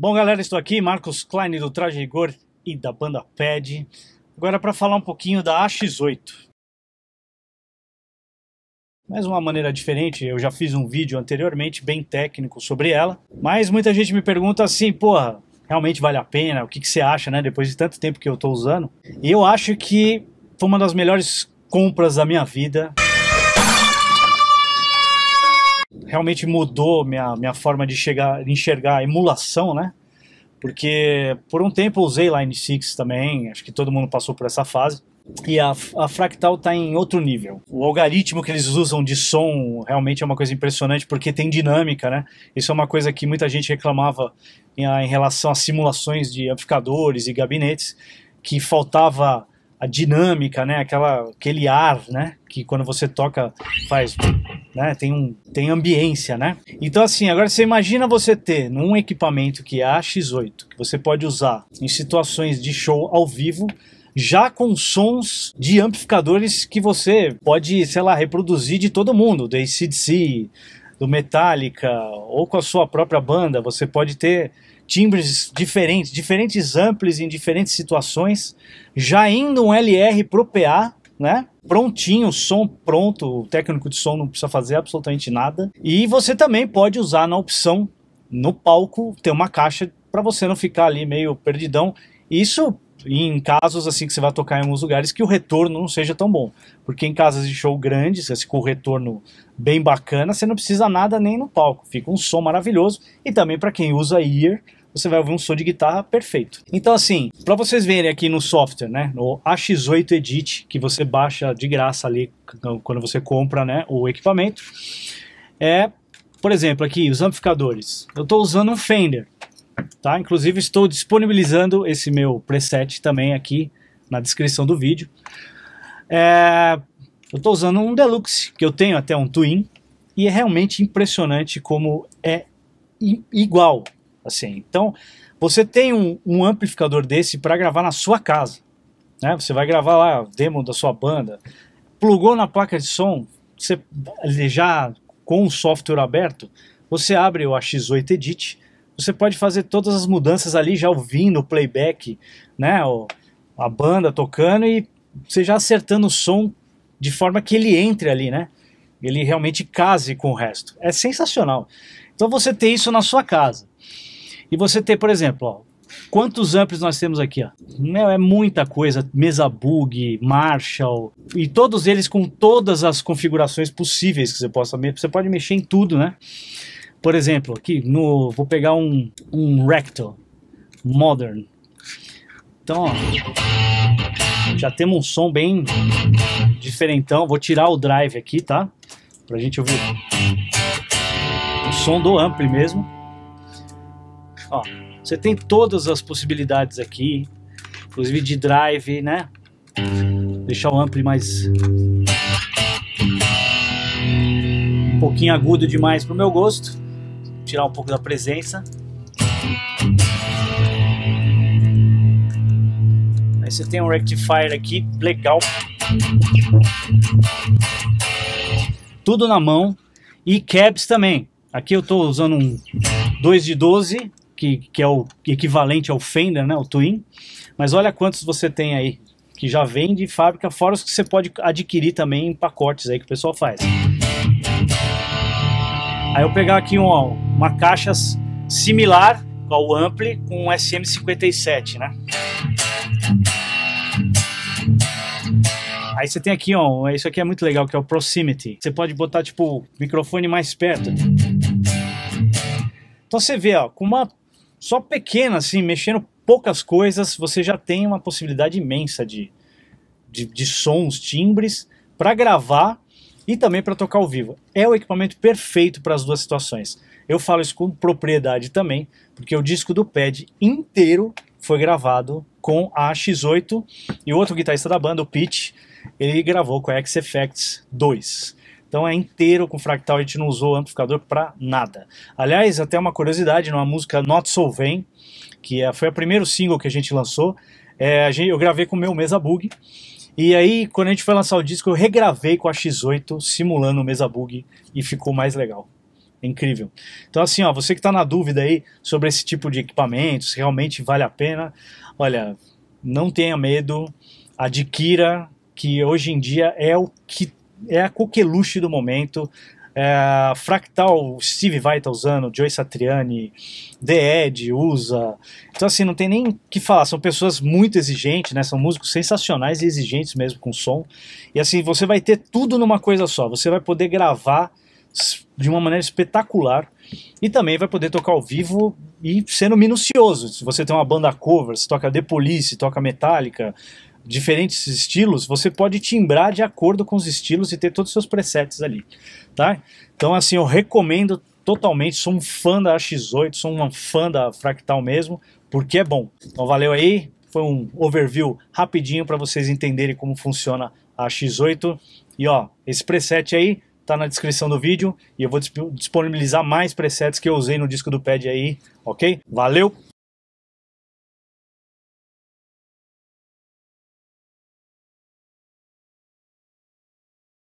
Bom, galera, estou aqui, Marcos Klein do Traje Rigor e da banda Pad. Agora para falar um pouquinho da AX8. Mais uma maneira diferente, eu já fiz um vídeo anteriormente bem técnico sobre ela, mas muita gente me pergunta assim, porra, realmente vale a pena? O que, que você acha, né, depois de tanto tempo que eu estou usando? E eu acho que foi uma das melhores compras da minha vida realmente mudou minha, minha forma de chegar, de enxergar a emulação, né? Porque por um tempo eu usei Line 6 também, acho que todo mundo passou por essa fase. E a, a Fractal está em outro nível. O algoritmo que eles usam de som realmente é uma coisa impressionante, porque tem dinâmica, né? Isso é uma coisa que muita gente reclamava em, ah, em relação a simulações de amplificadores e gabinetes, que faltava a dinâmica, né? Aquela, aquele ar, né? Que quando você toca faz né? Tem, um, tem ambiência, né? Então, assim, agora você imagina você ter num equipamento que é a x 8 que você pode usar em situações de show ao vivo, já com sons de amplificadores que você pode, sei lá, reproduzir de todo mundo, do ACDC, do Metallica, ou com a sua própria banda, você pode ter timbres diferentes, diferentes amplis em diferentes situações, já indo um LR pro PA, né? Prontinho, som pronto, o técnico de som não precisa fazer absolutamente nada. E você também pode usar na opção no palco ter uma caixa para você não ficar ali meio perdidão. Isso em casos assim que você vai tocar em alguns lugares que o retorno não seja tão bom. Porque em casas de show grandes, assim, com o retorno bem bacana, você não precisa nada nem no palco. Fica um som maravilhoso. E também para quem usa ear, você vai ouvir um som de guitarra perfeito. Então, assim, para vocês verem aqui no software, né, no AX8 Edit, que você baixa de graça ali quando você compra né, o equipamento, é, por exemplo, aqui os amplificadores. Eu estou usando um Fender, tá? Inclusive, estou disponibilizando esse meu preset também aqui na descrição do vídeo. É, eu estou usando um Deluxe, que eu tenho até um Twin, e é realmente impressionante como é igual Assim, então, você tem um, um amplificador desse para gravar na sua casa. Né? Você vai gravar lá o demo da sua banda. Plugou na placa de som, você já com o software aberto, você abre o AX8 Edit, você pode fazer todas as mudanças ali já ouvindo o playback, né, a banda tocando e você já acertando o som de forma que ele entre ali, né? Ele realmente case com o resto. É sensacional. Então você tem isso na sua casa. E você ter, por exemplo, ó, Quantos amplos nós temos aqui? Ó? é muita coisa. Mesa Bug, Marshall, e todos eles com todas as configurações possíveis que você possa mexer. Você pode mexer em tudo, né? Por exemplo, aqui no. Vou pegar um, um Rectal Modern. Então, ó, já temos um som bem diferentão. Vou tirar o drive aqui, tá? Pra gente ouvir o som do ampli mesmo. Ó, você tem todas as possibilidades aqui, inclusive de drive, né? Deixar o ampli mais um pouquinho agudo demais pro meu gosto, tirar um pouco da presença. Aí você tem um rectifier aqui, legal. Tudo na mão. E cabs também. Aqui eu estou usando um 2 de 12 que, que é o equivalente ao Fender, né, o Twin. Mas olha quantos você tem aí que já vem de fábrica, fora os que você pode adquirir também em pacotes aí que o pessoal faz. Aí eu pegar aqui uma, uma caixa similar ao Ampli com um SM57, né? Aí você tem aqui, ó, isso aqui é muito legal, que é o Proximity. Você pode botar, tipo, o microfone mais perto. Então você vê, ó, com uma só pequena, assim, mexendo poucas coisas, você já tem uma possibilidade imensa de, de, de sons, timbres, para gravar e também para tocar ao vivo. É o equipamento perfeito para as duas situações. Eu falo isso com propriedade também, porque o disco do Pad inteiro foi gravado com a X8 e o outro guitarrista da banda, o Pete, ele gravou com a X Effects 2. Então é inteiro com fractal, a gente não usou amplificador para nada. Aliás, até uma curiosidade, numa música Not So Vain, que é, foi o primeiro single que a gente lançou, é, a gente, eu gravei com o meu Mesa Bug, e aí, quando a gente foi lançar o disco, eu regravei com a X8, simulando o Mesa Bug, e ficou mais legal. incrível. Então, assim, ó, você que está na dúvida aí sobre esse tipo de equipamento, se realmente vale a pena, olha, não tenha medo, adquira, que hoje em dia é o que é a coqueluche do momento. É, Fractal, Steve Vai tá usando, Joey Satriani, The Ed usa. Então, assim, não tem nem o que falar. São pessoas muito exigentes, né? São músicos sensacionais e exigentes mesmo com som. E, assim, você vai ter tudo numa coisa só. Você vai poder gravar de uma maneira espetacular e também vai poder tocar ao vivo e sendo minucioso. Se você tem uma banda cover, se toca The Police, toca Metallica, diferentes estilos, você pode timbrar de acordo com os estilos e ter todos os seus presets ali, tá? Então, assim, eu recomendo totalmente, sou um fã da AX8, sou um fã da Fractal mesmo, porque é bom. Então, valeu aí, foi um overview rapidinho para vocês entenderem como funciona a X8. E ó, esse preset aí tá na descrição do vídeo e eu vou disponibilizar mais presets que eu usei no disco do pad aí, ok? Valeu!